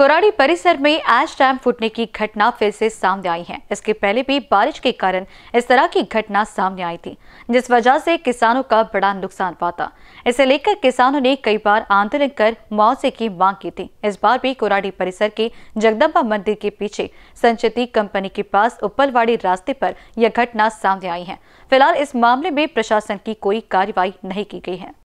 कोराड़ी परिसर में एश डैम फूटने की घटना फिर से सामने आई है इसके पहले भी बारिश के कारण इस तरह की घटना सामने आई थी जिस वजह से किसानों का बड़ा नुकसान हुआ था इसे लेकर किसानों ने कई बार आंदोलन कर मुआवजे की मांग की थी इस बार भी कोराड़ी परिसर के जगदम्बा मंदिर के पीछे संचेती कंपनी के पास उपलवाड़ी रास्ते पर यह घटना सामने आई है फिलहाल इस मामले में प्रशासन की कोई कार्रवाई नहीं की गई है